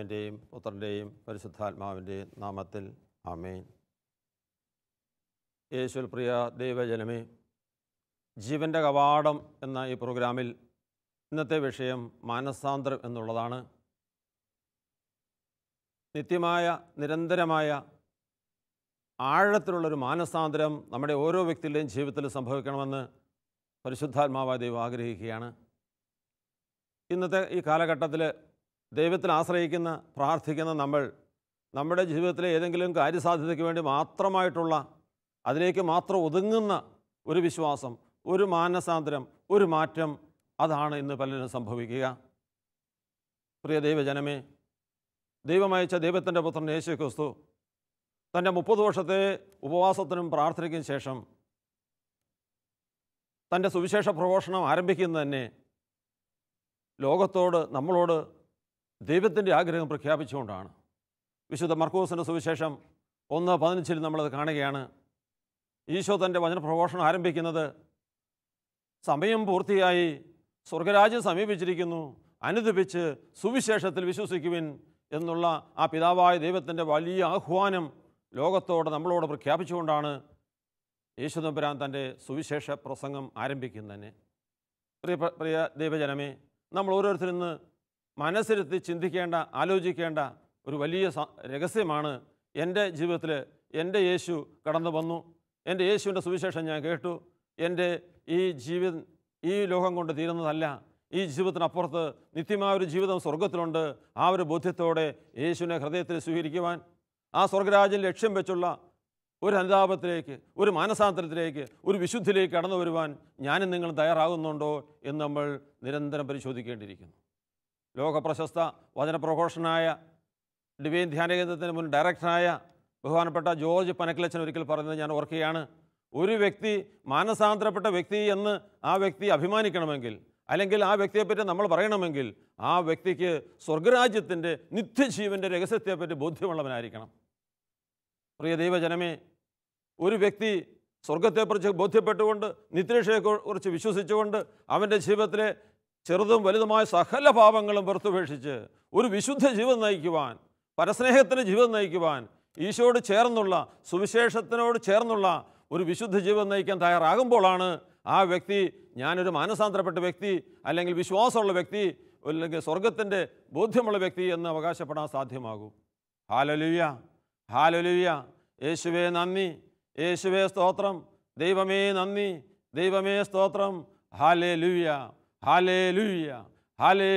പിതാവിൻ്റെയും പുത്രൻ്റെയും പരിശുദ്ധാത്മാവിൻ്റെയും നാമത്തിൽ അമേൻ യേശുൽ പ്രിയ ദൈവജനമേ ജീവൻ്റെ കവാടം എന്ന ഈ പ്രോഗ്രാമിൽ ഇന്നത്തെ വിഷയം മാനസാന്തരം എന്നുള്ളതാണ് നിത്യമായ നിരന്തരമായ ആഴത്തിലുള്ളൊരു മാനസാന്തരം നമ്മുടെ ഓരോ വ്യക്തിയുടെയും ജീവിതത്തിൽ സംഭവിക്കണമെന്ന് പരിശുദ്ധാത്മാവായ ദൈവം ആഗ്രഹിക്കുകയാണ് ഇന്നത്തെ ഈ കാലഘട്ടത്തിൽ ദൈവത്തിൽ ആശ്രയിക്കുന്ന പ്രാർത്ഥിക്കുന്ന നമ്മൾ നമ്മുടെ ജീവിതത്തിലെ ഏതെങ്കിലും കാര്യസാധ്യതയ്ക്ക് വേണ്ടി മാത്രമായിട്ടുള്ള അതിലേക്ക് മാത്രം ഒതുങ്ങുന്ന ഒരു വിശ്വാസം ഒരു മാനസാന്തരം ഒരു മാറ്റം അതാണ് ഇന്ന് പലരും സംഭവിക്കുക പ്രിയ ദൈവജനമേ ദൈവമയച്ച ദൈവത്തിൻ്റെ പുത്രൻ യേശു ക്രിസ്തു തൻ്റെ മുപ്പത് വർഷത്തെ ഉപവാസത്തിനും പ്രാർത്ഥനയ്ക്കും ശേഷം തൻ്റെ സുവിശേഷ പ്രഘോഷണം ആരംഭിക്കുന്ന തന്നെ ലോകത്തോട് നമ്മളോട് ദൈവത്തിൻ്റെ ആഗ്രഹം പ്രഖ്യാപിച്ചുകൊണ്ടാണ് വിശുദ്ധ മർക്കോസിൻ്റെ സുവിശേഷം ഒന്ന് പതിനഞ്ചിൽ നമ്മളത് കാണുകയാണ് ഈശോ തൻ്റെ വചനപ്രഘോഷണം ആരംഭിക്കുന്നത് സമയം പൂർത്തിയായി സ്വർഗരാജ്യം സമീപിച്ചിരിക്കുന്നു അനുദിപ്പിച്ച് സുവിശേഷത്തിൽ വിശ്വസിക്കുവിൻ എന്നുള്ള ആ പിതാവായ ദൈവത്തിൻ്റെ വലിയ ആഹ്വാനം ലോകത്തോടെ നമ്മളോട് പ്രഖ്യാപിച്ചുകൊണ്ടാണ് യേശുദമ്പുരാൻ തൻ്റെ സുവിശേഷ പ്രസംഗം ആരംഭിക്കുന്നതന്നെ പ്രിയ പ്രിയ ദൈവജനമേ നമ്മൾ ഓരോരുത്തരിന്ന് മനസ്സിരുത്തി ചിന്തിക്കേണ്ട ആലോചിക്കേണ്ട ഒരു വലിയ രഹസ്യമാണ് എൻ്റെ ജീവിതത്തിൽ എൻ്റെ യേശു കടന്നു വന്നു എൻ്റെ യേശുവിൻ്റെ സുവിശേഷം ഞാൻ കേട്ടു എൻ്റെ ഈ ജീവിതം ഈ ലോകം കൊണ്ട് തീരുന്നതല്ല ഈ ജീവിതത്തിനപ്പുറത്ത് നിത്യമായ ഒരു ജീവിതം സ്വർഗത്തിലുണ്ട് ആ ഒരു ബോധ്യത്തോടെ യേശുവിനെ ഹൃദയത്തിൽ സ്വീകരിക്കുവാൻ ആ സ്വർഗരാജ്യം ലക്ഷ്യം വെച്ചുള്ള ഒരു അനുതാപത്തിലേക്ക് ഒരു മാനസാന്തരത്തിലേക്ക് ഒരു വിശുദ്ധിയിലേക്ക് കടന്നു വരുവാൻ ഞാനും നിങ്ങൾ തയ്യാറാകുന്നുണ്ടോ എന്ന് നമ്മൾ നിരന്തരം പരിശോധിക്കേണ്ടിയിരിക്കുന്നു ലോകപ്രശസ്ത വചനപ്രഘോഷനായ ഡിവൈൻ ധ്യാനകേന്ദ്രത്തിന് മുൻ ഡയറക്ടറായ ബഹുമാനപ്പെട്ട ജോർജ് പനക്കിലച്ചൻ ഒരിക്കൽ പറഞ്ഞത് ഞാൻ ഓർക്കുകയാണ് ഒരു വ്യക്തി മാനസാന്തരപ്പെട്ട വ്യക്തി എന്ന് ആ വ്യക്തി അഭിമാനിക്കണമെങ്കിൽ അല്ലെങ്കിൽ ആ വ്യക്തിയെപ്പറ്റി നമ്മൾ പറയണമെങ്കിൽ ആ വ്യക്തിക്ക് സ്വർഗരാജ്യത്തിൻ്റെ നിത്യജീവൻ്റെ രഹസ്യത്തെപ്പറ്റി ബോധ്യമുള്ളവനായിരിക്കണം പ്രിയ ദൈവജനമേ ഒരു വ്യക്തി സ്വർഗത്തെക്കുറിച്ച് ബോധ്യപ്പെട്ടുകൊണ്ട് നിത്യരക്ഷയെക്കുറിച്ച് വിശ്വസിച്ചുകൊണ്ട് അവൻ്റെ ജീവിതത്തിലെ ചെറുതും വലുതുമായ സകല പാപങ്ങളും പുറത്തുപേക്ഷിച്ച് ഒരു വിശുദ്ധ ജീവൻ നയിക്കുവാൻ പരസ്നേഹത്തിന് ജീവൻ നയിക്കുവാൻ ഈശോട് ചേർന്നുള്ള സുവിശേഷത്തിനോട് ചേർന്നുള്ള ഒരു വിശുദ്ധ ജീവൻ നയിക്കാൻ തയ്യാറാകുമ്പോഴാണ് ആ വ്യക്തി ഞാനൊരു മാനസാന്തരപ്പെട്ട വ്യക്തി അല്ലെങ്കിൽ വിശ്വാസമുള്ള വ്യക്തി അല്ലെങ്കിൽ സ്വർഗത്തിൻ്റെ ബോധ്യമുള്ള വ്യക്തി എന്ന് അവകാശപ്പെടാൻ സാധ്യമാകും ഹാലലുയ ഹാലലുയ യേശുവേ നന്ദി യേശുവേ സ്തോത്രം ദൈവമേ നന്ദി ദൈവമേ സ്തോത്രം ഹാലേ ലുയ ഹാലേ ലൂയ ഹാലേ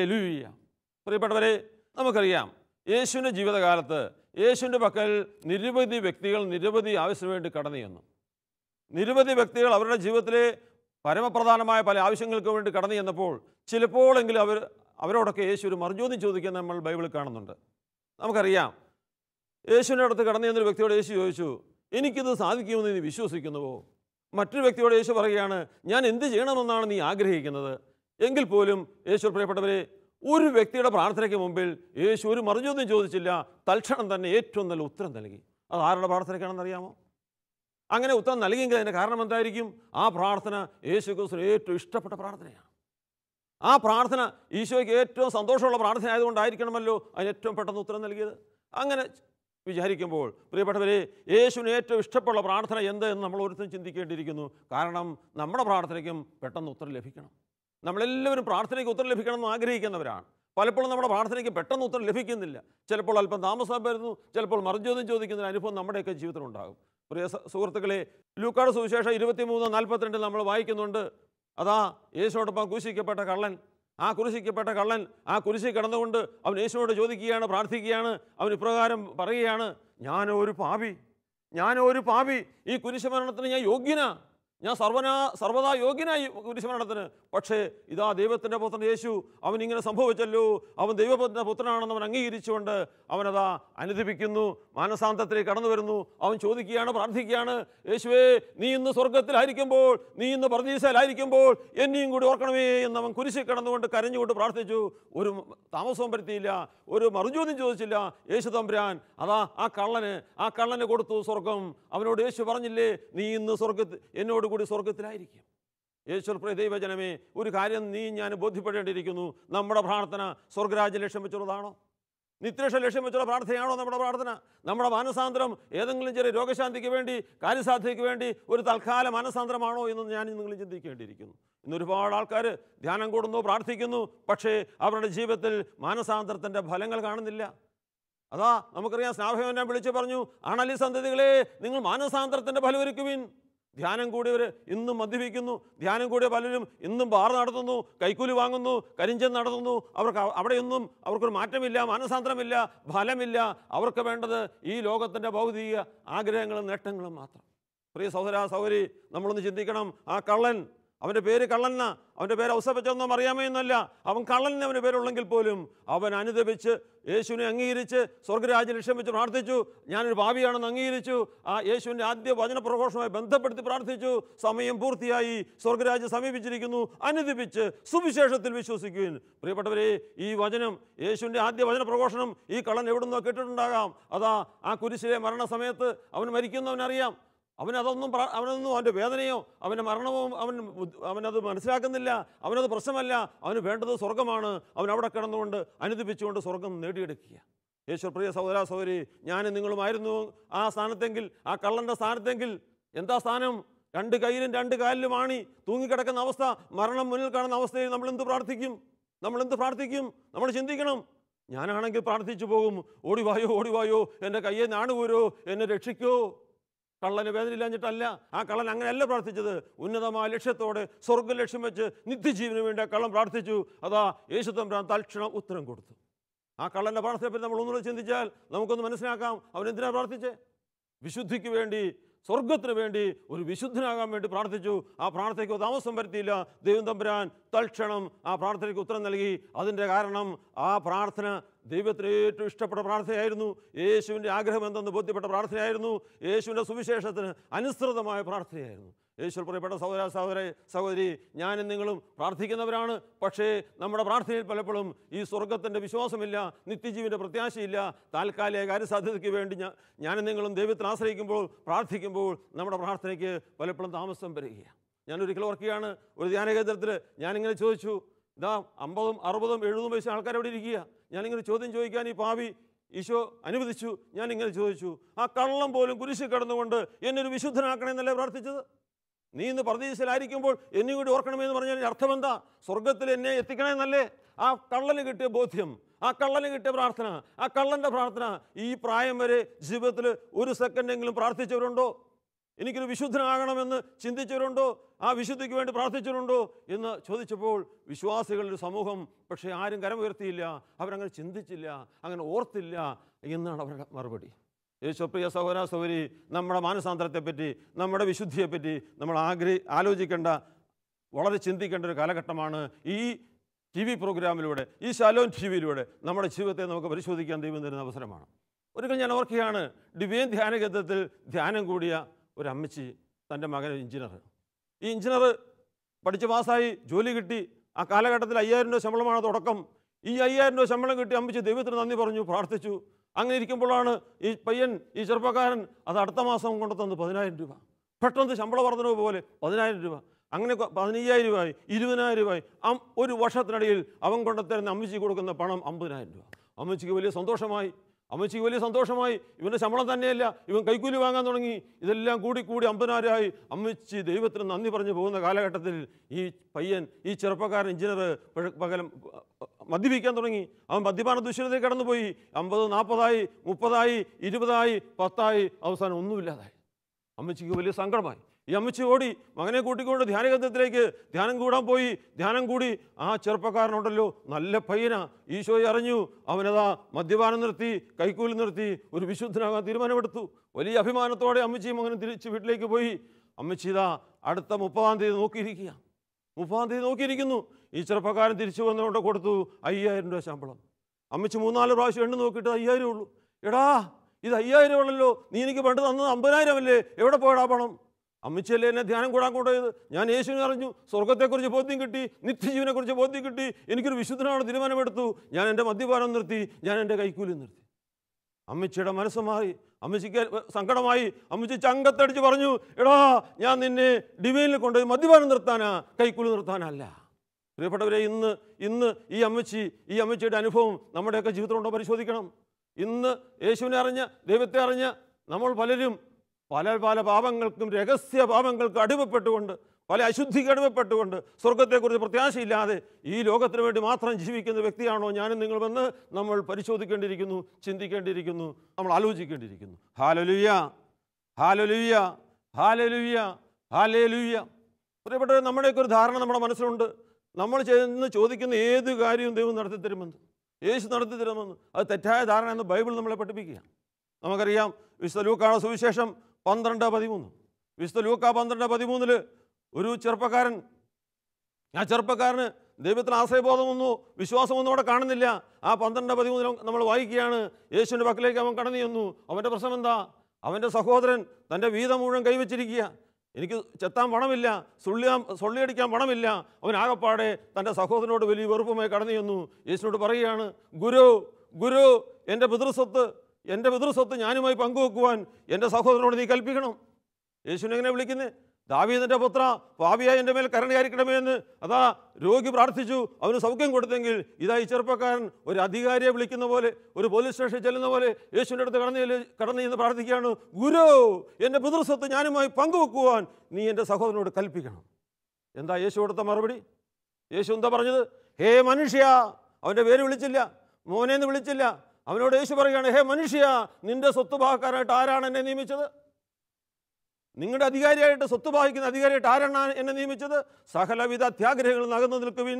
പ്രിയപ്പെട്ടവരെ നമുക്കറിയാം യേശുവിൻ്റെ ജീവിതകാലത്ത് യേശുവിൻ്റെ പക്കൽ നിരവധി വ്യക്തികൾ നിരവധി ആവശ്യത്തിന് വേണ്ടി കടന്നു ചെന്നു നിരവധി വ്യക്തികൾ അവരുടെ ജീവിതത്തിലെ പരമപ്രധാനമായ പല ആവശ്യങ്ങൾക്ക് വേണ്ടി കടന്നു ചെന്നപ്പോൾ ചിലപ്പോഴെങ്കിലും അവർ അവരോടൊക്കെ യേശു ഒരു മറുചോദ്യം ചോദിക്കാൻ നമ്മൾ ബൈബിളിൽ കാണുന്നുണ്ട് നമുക്കറിയാം യേശുവിൻ്റെ അടുത്ത് കടന്നു ചെന്നൊരു വ്യക്തിയോട് യേശു ചോദിച്ചു എനിക്കിത് സാധിക്കുമെന്ന് നീ വിശ്വസിക്കുന്നുവോ മറ്റൊരു വ്യക്തിയോട് യേശു പറയുകയാണ് ഞാൻ എന്ത് ചെയ്യണമെന്നാണ് നീ ആഗ്രഹിക്കുന്നത് എങ്കിൽ പോലും യേശു പ്രിയപ്പെട്ടവരെ ഒരു വ്യക്തിയുടെ പ്രാർത്ഥനയ്ക്ക് മുമ്പിൽ യേശു ഒരു മറുചോദ്യം ചോദിച്ചില്ല തൽക്ഷണം തന്നെ ഏറ്റവും നല്ല ഉത്തരം നൽകി അത് ആരുടെ പ്രാർത്ഥനയ്ക്കാണെന്ന് അറിയാമോ അങ്ങനെ ഉത്തരം നൽകിയെങ്കിൽ അതിൻ്റെ കാരണം എന്തായിരിക്കും ആ പ്രാർത്ഥന യേശു ക്രിസ്തു ഏറ്റവും ഇഷ്ടപ്പെട്ട പ്രാർത്ഥനയാണ് ആ പ്രാർത്ഥന ഈശോയ്ക്ക് ഏറ്റവും സന്തോഷമുള്ള പ്രാർത്ഥന ആയതുകൊണ്ടായിരിക്കണമല്ലോ അതിന് ഏറ്റവും പെട്ടെന്ന് ഉത്തരം നൽകിയത് അങ്ങനെ വിചാരിക്കുമ്പോൾ പ്രിയപ്പെട്ടവരെ യേശുവിന് ഏറ്റവും ഇഷ്ടപ്പെട്ട പ്രാർത്ഥന എന്ത് എന്ന് നമ്മൾ ഒരുത്തും ചിന്തിക്കേണ്ടിയിരിക്കുന്നു കാരണം നമ്മുടെ പ്രാർത്ഥനയ്ക്കും പെട്ടെന്ന് ഉത്തരം ലഭിക്കണം നമ്മളെല്ലാവരും പ്രാർത്ഥനയ്ക്ക് ഉത്തരം ലഭിക്കണമെന്ന് ആഗ്രഹിക്കുന്നവരാണ് പലപ്പോഴും നമ്മുടെ പ്രാർത്ഥനയ്ക്ക് പെട്ടെന്ന് ഉത്തരം ലഭിക്കുന്നില്ല ചിലപ്പോൾ അല്പം താമസം വരുന്നു ചിലപ്പോൾ മറുചോദ്യം ചോദിക്കുന്ന അനുഭവം നമ്മുടെയൊക്കെ ജീവിതത്തിലുണ്ടാകും പ്രിയ സുഹൃത്തുക്കളെ ലൂക്കാട് സുവിശേഷം ഇരുപത്തിമൂന്ന് നാൽപ്പത്തിരണ്ടിൽ നമ്മൾ വായിക്കുന്നുണ്ട് അതാ യേശുവോടൊപ്പം കുരിശിക്കപ്പെട്ട കള്ളൻ ആ കുരിശിക്കപ്പെട്ട കള്ളൻ ആ കുരിശി കിടന്നുകൊണ്ട് അവൻ യേശുവോട് ചോദിക്കുകയാണ് പ്രാർത്ഥിക്കുകയാണ് അവൻ ഇപ്രകാരം പറയുകയാണ് ഞാനോ ഒരു പാപി ഞാനോ ഒരു പാപി ഈ കുരിശമരണത്തിന് ഞാൻ യോഗ്യനാ ഞാൻ സർവന സർവദാ യോഗ്യനായി കുരിശുമരണത്തിന് പക്ഷേ ഇതാ ദൈവത്തിൻ്റെ പുത്രൻ യേശു അവൻ ഇങ്ങനെ സംഭവിച്ചല്ലോ അവൻ ദൈവപുത്രൻ്റെ പുത്രനാണെന്ന് അവൻ അംഗീകരിച്ചുകൊണ്ട് അവനതാ അനുദിപ്പിക്കുന്നു മാനസാന്തത്തിലേക്ക് കടന്നു വരുന്നു അവൻ ചോദിക്കുകയാണ് പ്രാർത്ഥിക്കുകയാണ് യേശുവേ നീ ഇന്ന് സ്വർഗത്തിലായിരിക്കുമ്പോൾ നീ ഇന്ന് പ്രതീക്ഷയിലായിരിക്കുമ്പോൾ എന്നെയും കൂടി ഓർക്കണമേ എന്ന് അവൻ കുരിശിൽ കിടന്നുകൊണ്ട് കരഞ്ഞുകൊണ്ട് പ്രാർത്ഥിച്ചു ഒരു താമസവും പരുത്തിയില്ല ഒരു മറുചോദ്യം ചോദിച്ചില്ല യേശു തമ്പുരാൻ അതാ ആ കള്ളന് ആ കള്ളന് കൊടുത്തു സ്വർഗം അവനോട് യേശു പറഞ്ഞില്ലേ നീ ഇന്ന് സ്വർഗത്തിൽ എന്നോട് കൂടി സ്വർഗത്തിലായിരിക്കും യേശുപ്രിയ ദൈവജനമേ ഒരു കാര്യം നീ ഞാൻ ബോധ്യപ്പെടേണ്ടിയിരിക്കുന്നു നമ്മുടെ പ്രാർത്ഥന സ്വർഗരാജ്യം ലക്ഷ്യം വെച്ചുള്ളതാണോ നിത്യരക്ഷ ലക്ഷ്യം വെച്ചുള്ള പ്രാർത്ഥനയാണോ നമ്മുടെ പ്രാർത്ഥന നമ്മുടെ മാനസാന്തരം ഏതെങ്കിലും ചെറിയ രോഗശാന്തിക്ക് വേണ്ടി കാര്യസാധ്യതയ്ക്ക് വേണ്ടി ഒരു തൽക്കാല മാനസാന്തരമാണോ എന്ന് ഞാൻ നിങ്ങൾ ചിന്തിക്കേണ്ടിയിരിക്കുന്നു ഇന്ന് ഒരുപാട് ആൾക്കാർ ധ്യാനം കൂടുന്നു പ്രാർത്ഥിക്കുന്നു പക്ഷേ അവരുടെ ജീവിതത്തിൽ മാനസാന്തരത്തിൻ്റെ ഫലങ്ങൾ കാണുന്നില്ല അതാ നമുക്കറിയാം സ്നാഭവനെ വിളിച്ചു പറഞ്ഞു ആണലി സന്തതികളെ നിങ്ങൾ മാനസാന്തരത്തിൻ്റെ ഒരുക്കുവിൻ ധ്യാനം കൂടിയവർ ഇന്നും മദ്യപിക്കുന്നു ധ്യാനം കൂടിയ പലരും ഇന്നും ബാർ നടത്തുന്നു കൈക്കൂലി വാങ്ങുന്നു കരിഞ്ചൻ നടത്തുന്നു അവർക്ക് അവിടെയൊന്നും അവർക്കൊരു മാറ്റമില്ല മാനസാന്തരമില്ല ഫലമില്ല അവർക്ക് വേണ്ടത് ഈ ലോകത്തിൻ്റെ ഭൗതിക ആഗ്രഹങ്ങളും നേട്ടങ്ങളും മാത്രം പ്രിയ സഹോദര സൗരി നമ്മളൊന്ന് ചിന്തിക്കണം ആ കള്ളൻ അവൻ്റെ പേര് കള്ളന്ന അവൻ്റെ പേര് ഔസഫച്ചൊന്നും അറിയാമെന്നല്ല അവൻ കള്ളന്ന അവൻ്റെ പേരുള്ളെങ്കിൽ പോലും അവൻ അനുദപിച്ച് യേശുവിനെ അംഗീകരിച്ച് സ്വർഗരാജ്യ ലക്ഷ്യം വെച്ച് പ്രാർത്ഥിച്ചു ഞാനൊരു ഭാവിയാണെന്ന് അംഗീകരിച്ചു ആ യേശുവിൻ്റെ ആദ്യ വചന പ്രഘോഷമായി ബന്ധപ്പെടുത്തി പ്രാർത്ഥിച്ചു സമയം പൂർത്തിയായി സ്വർഗരാജ്യം സമീപിച്ചിരിക്കുന്നു അനുദപിച്ച് സുവിശേഷത്തിൽ വിശ്വസിക്കുവിൻ പ്രിയപ്പെട്ടവരെ ഈ വചനം യേശുവിൻ്റെ ആദ്യ വചന പ്രഘോഷണം ഈ കള്ളൻ എവിടുന്നോ കേട്ടിട്ടുണ്ടാകാം അതാ ആ കുരിശിലെ മരണസമയത്ത് അവൻ മരിക്കുന്നവനറിയാം അവനതൊന്നും അവനൊന്നും അവൻ്റെ വേദനയോ അവൻ്റെ മരണമോ അവൻ അവനത് മനസ്സിലാക്കുന്നില്ല അവനത് പ്രശ്നമല്ല അവന് വേണ്ടത് സ്വർഗമാണ് അവൻ അവിടെ കിടന്നുകൊണ്ട് അനുദിപ്പിച്ചുകൊണ്ട് സ്വർഗം നേടിയെടുക്കുക യേശ്വർ പ്രിയ സഹോദരാ സഹോദരി ഞാൻ നിങ്ങളുമായിരുന്നു ആ സ്ഥാനത്തെങ്കിൽ ആ കള്ളൻ്റെ സ്ഥാനത്തെങ്കിൽ എന്താ സ്ഥാനം രണ്ട് കയ്യിലും രണ്ട് കാലിലും ആണി തൂങ്ങിക്കിടക്കുന്ന അവസ്ഥ മരണം മുന്നിൽ കാണുന്ന അവസ്ഥയിൽ നമ്മൾ എന്ത് പ്രാർത്ഥിക്കും നമ്മൾ എന്ത് പ്രാർത്ഥിക്കും നമ്മൾ ചിന്തിക്കണം ഞാനാണെങ്കിൽ പ്രാർത്ഥിച്ചു പോകും ഓടിവായോ ഓടിവായോ എൻ്റെ കയ്യെ നാണുപോരോ എന്നെ രക്ഷിക്കോ കള്ളന് വേദനയില്ലാഞ്ഞിട്ടല്ല ആ കള്ളൻ അങ്ങനെയല്ല പ്രാർത്ഥിച്ചത് ഉന്നതമായ ലക്ഷ്യത്തോടെ സ്വർഗ്ഗ ലക്ഷ്യം വെച്ച് നിത്യജീവന് വേണ്ടി കള്ളൻ പ്രാർത്ഥിച്ചു അതാ യേശുത്തമ്പ്രാൻ തൽക്ഷണം ഉത്തരം കൊടുത്തു ആ കള്ളൻ്റെ പ്രാർത്ഥനയെപ്പറ്റി നമ്മൾ ഒന്നുകൂടെ ചിന്തിച്ചാൽ നമുക്കൊന്ന് മനസ്സിലാക്കാം അവൻ എന്തിനാണ് പ്രാർത്ഥിച്ചേ വിശുദ്ധിക്ക് വേണ്ടി സ്വർഗത്തിന് വേണ്ടി ഒരു വിശുദ്ധനാകാൻ വേണ്ടി പ്രാർത്ഥിച്ചു ആ പ്രാർത്ഥനയ്ക്ക് താമസം വരുത്തിയില്ല ദൈവം തമ്പുരാൻ തൽക്ഷണം ആ പ്രാർത്ഥനയ്ക്ക് ഉത്തരം നൽകി അതിൻ്റെ കാരണം ആ പ്രാർത്ഥന ദൈവത്തിന് ഏറ്റവും ഇഷ്ടപ്പെട്ട പ്രാർത്ഥനയായിരുന്നു യേശുവിൻ്റെ ആഗ്രഹം എന്തെന്ന് ബോധ്യപ്പെട്ട പ്രാർത്ഥനയായിരുന്നു യേശുവിൻ്റെ സുവിശേഷത്തിന് അനുസൃതമായ പ്രാർത്ഥനയായിരുന്നു യേശുവിൽ പ്രിയപ്പെട്ട സഹോദര സഹോദര സഹോദരി ഞാനും നിങ്ങളും പ്രാർത്ഥിക്കുന്നവരാണ് പക്ഷേ നമ്മുടെ പ്രാർത്ഥനയിൽ പലപ്പോഴും ഈ സ്വർഗത്തിൻ്റെ വിശ്വാസമില്ല നിത്യജീവിൻ്റെ പ്രത്യാശയില്ല താൽക്കാലിക കാര്യസാധ്യതയ്ക്ക് വേണ്ടി ഞാൻ ഞാനും നിങ്ങളും ദൈവത്തിന് ആശ്രയിക്കുമ്പോൾ പ്രാർത്ഥിക്കുമ്പോൾ നമ്മുടെ പ്രാർത്ഥനയ്ക്ക് പലപ്പോഴും താമസം വരികയാണ് ഞാനൊരിക്കൽ ഓർക്കുകയാണ് ഒരു ധ്യാന കേന്ദ്രത്തിൽ ഞാനിങ്ങനെ ചോദിച്ചു ഇതാ അമ്പതും അറുപതും എഴുപതും വയസ്സും ആൾക്കാർ അവിടെ ഇരിക്കുക ഞാനിങ്ങനെ ചോദ്യം ചോദിക്കാൻ ഈ പാവി ഈശോ അനുവദിച്ചു ഞാനിങ്ങനെ ചോദിച്ചു ആ കള്ളം പോലും കുരിശിൽ കിടന്നുകൊണ്ട് എന്നൊരു വിശുദ്ധനാക്കണമെന്നല്ലേ പ്രാർത്ഥിച്ചത് നീ ഇന്ന് പർദീസിലായിരിക്കുമ്പോൾ എന്നെ കൂടി ഓർക്കണമെന്ന് പറഞ്ഞാൽ അർത്ഥം എന്താ സ്വർഗത്തിൽ എന്നെ എത്തിക്കണമെന്നല്ലേ ആ കള്ളന് കിട്ടിയ ബോധ്യം ആ കള്ളന് കിട്ടിയ പ്രാർത്ഥന ആ കള്ളൻ്റെ പ്രാർത്ഥന ഈ പ്രായം വരെ ജീവിതത്തിൽ ഒരു സെക്കൻഡെങ്കിലും പ്രാർത്ഥിച്ചവരുണ്ടോ എനിക്കൊരു വിശുദ്ധനാകണമെന്ന് ചിന്തിച്ചവരുണ്ടോ ആ വിശുദ്ധിക്ക് വേണ്ടി പ്രാർത്ഥിച്ചവരുണ്ടോ എന്ന് ചോദിച്ചപ്പോൾ വിശ്വാസികളുടെ സമൂഹം പക്ഷേ ആരും കരമുയർത്തിയില്ല അവരങ്ങനെ ചിന്തിച്ചില്ല അങ്ങനെ ഓർത്തില്ല എന്നാണ് അവരുടെ മറുപടി പ്രിയ സഹോദര സഹോരി നമ്മുടെ മാനസാന്തരത്തെപ്പറ്റി നമ്മുടെ വിശുദ്ധിയെപ്പറ്റി നമ്മൾ ആഗ്രഹി ആലോചിക്കേണ്ട വളരെ ചിന്തിക്കേണ്ട ഒരു കാലഘട്ടമാണ് ഈ ടി വി പ്രോഗ്രാമിലൂടെ ഈ ശാലോൻ ടി വിയിലൂടെ നമ്മുടെ ജീവിതത്തെ നമുക്ക് പരിശോധിക്കാൻ ദൈവം തരുന്ന അവസരമാണ് ഒരിക്കൽ ഞാൻ ഓർക്കുകയാണ് ഡിവൈൻ ധ്യാന കേന്ദ്രത്തിൽ ധ്യാനം കൂടിയ ഒരു അമ്മച്ചി തൻ്റെ മകൻ എഞ്ചിനീയർ ഈ എഞ്ചിനീയർ പഠിച്ച് പാസ്സായി ജോലി കിട്ടി ആ കാലഘട്ടത്തിൽ അയ്യായിരം രൂപ ശമ്പളമാണ് തുടക്കം ഈ അയ്യായിരം രൂപ ശമ്പളം കിട്ടി അമ്മച്ചി ദൈവത്തിന് നന്ദി പറഞ്ഞു പ്രാർത്ഥിച്ചു അങ്ങനെ ഇരിക്കുമ്പോഴാണ് ഈ പയ്യൻ ഈ ചെറുപ്പക്കാരൻ അത് അടുത്ത മാസം കൊണ്ട് തന്നത് പതിനായിരം രൂപ പെട്ടെന്ന് ശമ്പള വർധനവ് പോലെ പതിനായിരം രൂപ അങ്ങനെ പതിനയ്യായിരം രൂപയായി ഇരുപതിനായിരം ആ ഒരു വർഷത്തിനിടയിൽ അവൻ കൊണ്ടുത്തരുന്ന അമ്മച്ചിക്ക് കൊടുക്കുന്ന പണം അമ്പതിനായിരം രൂപ അമ്മച്ചിക്ക് വലിയ സന്തോഷമായി അമ്മച്ചി വലിയ സന്തോഷമായി ഇവൻ്റെ ശമ്പളം തന്നെയല്ല ഇവൻ കൈക്കൂലി വാങ്ങാൻ തുടങ്ങി ഇതെല്ലാം കൂടി കൂടി അമ്പതിനായിരമായി അമ്മച്ചി ദൈവത്തിന് നന്ദി പറഞ്ഞു പോകുന്ന കാലഘട്ടത്തിൽ ഈ പയ്യൻ ഈ ചെറുപ്പക്കാരൻ എഞ്ചിനീയർ പകലം മദ്യപിക്കാൻ തുടങ്ങി അവൻ മദ്യപാന ദുശ്ചിലതയിൽ കടന്നുപോയി അമ്പത് നാൽപ്പതായി മുപ്പതായി ഇരുപതായി പത്തായി അവസാനം ഒന്നുമില്ലാതായി അമ്മച്ചിക്ക് വലിയ സങ്കടമായി ഈ അമ്മച്ചി ഓടി മകനെ കൂട്ടിക്കൊണ്ട് ധ്യാനകേന്ദ്രത്തിലേക്ക് ധ്യാനം കൂടാൻ പോയി ധ്യാനം കൂടി ആ ചെറുപ്പക്കാരനുണ്ടല്ലോ നല്ല പയ്യനാ ഈശോയെ അറിഞ്ഞു അവനതാ മദ്യപാനം നിർത്തി കൈക്കൂലി നിർത്തി ഒരു വിശുദ്ധനാകാൻ തീരുമാനമെടുത്തു വലിയ അഭിമാനത്തോടെ അമ്മച്ചി മകനും തിരിച്ച് വീട്ടിലേക്ക് പോയി അമ്മച്ചി ഇതാ അടുത്ത മുപ്പതാം തീയതി നോക്കിയിരിക്കുക മുപ്പതാം തീയതി നോക്കിയിരിക്കുന്നു ഈ ചെറുപ്പക്കാരൻ തിരിച്ചു വന്നുകൊണ്ട് കൊടുത്തു അയ്യായിരം രൂപ ശമ്പളം അമ്മച്ചി മൂന്നാല് പ്രാവശ്യം എണ്ണ നോക്കിയിട്ട് അയ്യായിരം ഉള്ളൂ എടാ ഇത് അയ്യായിരം ഉള്ളല്ലോ നീ എനിക്ക് പണ്ട് തന്നത് അമ്പതിനായിരം അല്ലേ എവിടെ പോയടാ പണം അമ്മച്ചല്ലേ എന്നെ ധ്യാനം കൂടാൻ കൊണ്ടുപോയത് ഞാൻ യേശുവിനെ അറിഞ്ഞു സ്വർഗത്തെക്കുറിച്ച് ബോധ്യം കിട്ടി നിത്യജീവനെക്കുറിച്ച് ബോധ്യം കിട്ടി എനിക്കൊരു വിശുദ്ധനാണ് തീരുമാനമെടുത്തു ഞാൻ എൻ്റെ മദ്യപാനം നിർത്തി ഞാൻ എൻ്റെ കൈക്കൂലി നിർത്തി അമ്മച്ചിയുടെ മനസ്സ് മാറി അമ്മച്ചിക്ക് സങ്കടമായി അമ്മച്ചി ചങ്കത്തടിച്ച് പറഞ്ഞു എടാ ഞാൻ നിന്നെ ഡിവൈനിൽ കൊണ്ടുപോയി മദ്യപാനം നിർത്താനാ കൈക്കൂലി നിർത്താനല്ല പ്രിയപ്പെട്ടവരെ ഇന്ന് ഇന്ന് ഈ അമ്മച്ചി ഈ അമ്മച്ചിയുടെ അനുഭവം നമ്മുടെയൊക്കെ ജീവിതം ഉണ്ടോ പരിശോധിക്കണം ഇന്ന് യേശുവിനെ അറിഞ്ഞ ദൈവത്തെ അറിഞ്ഞ നമ്മൾ പലരും പല പല പാപങ്ങൾക്കും രഹസ്യ പാപങ്ങൾക്ക് അടിമപ്പെട്ടുകൊണ്ട് പല അശുദ്ധിക്ക് അടിമപ്പെട്ടുകൊണ്ട് സ്വർഗത്തെക്കുറിച്ച് പ്രത്യാശയില്ലാതെ ഈ ലോകത്തിന് വേണ്ടി മാത്രം ജീവിക്കുന്ന വ്യക്തിയാണോ ഞാനും വന്ന് നമ്മൾ പരിശോധിക്കേണ്ടിയിരിക്കുന്നു ചിന്തിക്കേണ്ടിയിരിക്കുന്നു നമ്മൾ ആലോചിക്കേണ്ടിയിരിക്കുന്നു ഹാലലുയ്യ ഹാലലുയ്യ ഹാലലുയ്യ ഹാലേലുയ്യ പ്രിയപ്പെട്ട നമ്മുടെയൊക്കെ ഒരു ധാരണ നമ്മുടെ മനസ്സിലുണ്ട് നമ്മൾ ചെന്ന് ചോദിക്കുന്ന ഏത് കാര്യവും ദൈവം നടത്തി തരുമെന്ന് യേശു നടത്തി തരുമെന്ന് അത് തെറ്റായ ധാരണ എന്ന് ബൈബിൾ നമ്മളെ പഠിപ്പിക്കുക നമുക്കറിയാം വിശ്വലൂക്കാണ സുവിശേഷം പന്ത്രണ്ട് പതിമൂന്ന് വിശുദ്ധ ലൂക്ക പന്ത്രണ്ട് പതിമൂന്നിൽ ഒരു ചെറുപ്പക്കാരൻ ആ ചെറുപ്പക്കാരന് ദൈവത്തിന് ആശ്രയബോധമൊന്നും ഒന്നും വിശ്വാസമൊന്നും അവിടെ കാണുന്നില്ല ആ പന്ത്രണ്ട് പതിമൂന്നിൽ നമ്മൾ വായിക്കുകയാണ് യേശുവിൻ്റെ പക്കലേക്ക് അവൻ കടന്നു ചെന്നു അവൻ്റെ പ്രശ്നം എന്താ അവൻ്റെ സഹോദരൻ തൻ്റെ വീതം മുഴുവൻ കൈവച്ചിരിക്കുക എനിക്ക് ചെത്താൻ പണമില്ല സുള്ളിയാൻ സൊള്ളിയടിക്കാൻ പണമില്ല അവൻ ആകപ്പാടെ തൻ്റെ സഹോദരനോട് വലിയ വെറുപ്പുമായി കടന്നു ചെന്നു യേശുവിനോട് പറയുകയാണ് ഗുരു ഗുരു എൻ്റെ പിതൃസ്വത്ത് എൻ്റെ പിതൃസ്വത്ത് ഞാനുമായി പങ്കുവെക്കുവാൻ എൻ്റെ സഹോദരനോട് നീ കൽപ്പിക്കണം യേശുവിനെ എങ്ങനെ വിളിക്കുന്നത് ദാവീദിൻ്റെ പുത്ര പാപിയായി എൻ്റെ മേൽ കരണയായിരിക്കണമേ എന്ന് അതാ രോഗി പ്രാർത്ഥിച്ചു അവന് സൗഖ്യം കൊടുത്തെങ്കിൽ ഇതാ ഈ ചെറുപ്പക്കാരൻ ഒരു അധികാരിയെ വിളിക്കുന്ന പോലെ ഒരു പോലീസ് സ്റ്റേഷനിൽ ചെല്ലുന്ന പോലെ യേശുവിൻ്റെ അടുത്ത് കടന്നു കടന്നു ചെന്ന് പ്രാർത്ഥിക്കുകയാണ് ഗുരു എൻ്റെ പിതൃസ്വത്ത് ഞാനുമായി പങ്കുവെക്കുവാൻ നീ എൻ്റെ സഹോദരനോട് കൽപ്പിക്കണം എന്താ യേശു കൊടുത്ത മറുപടി യേശു എന്താ പറഞ്ഞത് ഹേ മനുഷ്യ അവൻ്റെ പേര് വിളിച്ചില്ല മോനെന്ന് വിളിച്ചില്ല അവനോട് യേശു പറയുകയാണ് ഹേ മനുഷ്യ നിന്റെ സ്വത്ത് ഭാഗക്കാരായിട്ട് ആരാണ് എന്നെ നിയമിച്ചത് നിങ്ങളുടെ അധികാരിയായിട്ട് സ്വത്ത് ബാഹിക്കുന്ന അധികാരിയായിട്ട് ആരാണ് എന്നെ നിയമിച്ചത് സകലവിധ അത്യാഗ്രഹങ്ങൾ നകന്നു നിൽക്കുവിൻ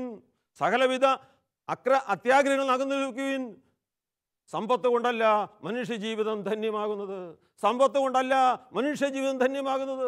സകലവിധ അക്ര അത്യാഗ്രഹങ്ങൾ നകന്നു നിൽക്കുവിൻ സമ്പത്ത് കൊണ്ടല്ല മനുഷ്യജീവിതം ധന്യമാകുന്നത് സമ്പത്ത് കൊണ്ടല്ല മനുഷ്യജീവിതം ധന്യമാകുന്നത്